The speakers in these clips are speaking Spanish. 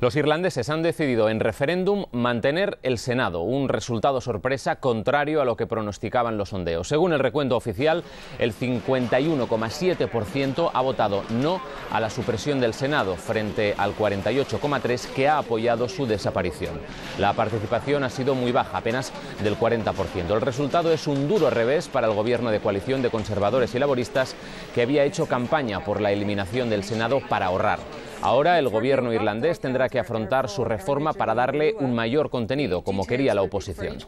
Los irlandeses han decidido en referéndum mantener el Senado, un resultado sorpresa contrario a lo que pronosticaban los sondeos. Según el recuento oficial, el 51,7% ha votado no a la supresión del Senado frente al 48,3% que ha apoyado su desaparición. La participación ha sido muy baja, apenas del 40%. El resultado es un duro revés para el gobierno de coalición de conservadores y laboristas que había hecho campaña por la eliminación del Senado para ahorrar. Ahora el gobierno irlandés tendrá que afrontar su reforma para darle un mayor contenido, como quería la oposición.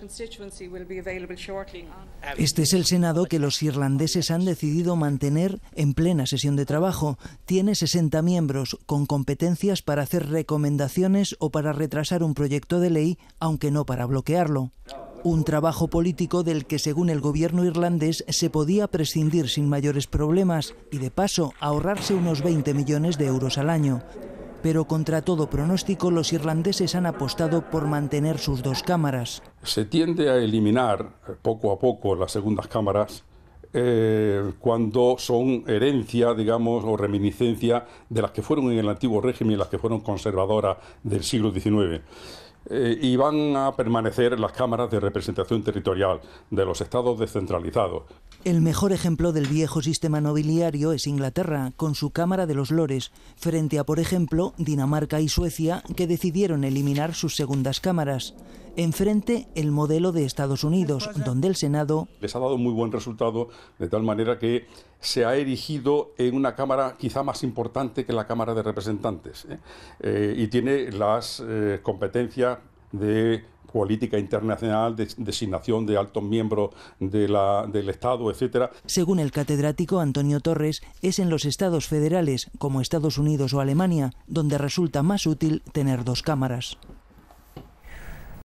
Este es el Senado que los irlandeses han decidido mantener en plena sesión de trabajo. Tiene 60 miembros con competencias para hacer recomendaciones o para retrasar un proyecto de ley, aunque no para bloquearlo. Un trabajo político del que, según el gobierno irlandés, se podía prescindir sin mayores problemas y, de paso, ahorrarse unos 20 millones de euros al año. Pero contra todo pronóstico, los irlandeses han apostado por mantener sus dos cámaras. Se tiende a eliminar eh, poco a poco las segundas cámaras eh, cuando son herencia, digamos, o reminiscencia de las que fueron en el antiguo régimen y las que fueron conservadoras del siglo XIX. Eh, y van a permanecer las cámaras de representación territorial de los estados descentralizados, el mejor ejemplo del viejo sistema nobiliario es Inglaterra, con su Cámara de los Lores, frente a, por ejemplo, Dinamarca y Suecia, que decidieron eliminar sus segundas cámaras. Enfrente, el modelo de Estados Unidos, donde el Senado... Les ha dado muy buen resultado, de tal manera que se ha erigido en una Cámara quizá más importante que la Cámara de Representantes, ¿eh? Eh, y tiene las eh, competencias de política internacional, de, designación de altos miembros del Estado, etcétera. Según el catedrático Antonio Torres, es en los estados federales, como Estados Unidos o Alemania, donde resulta más útil tener dos cámaras.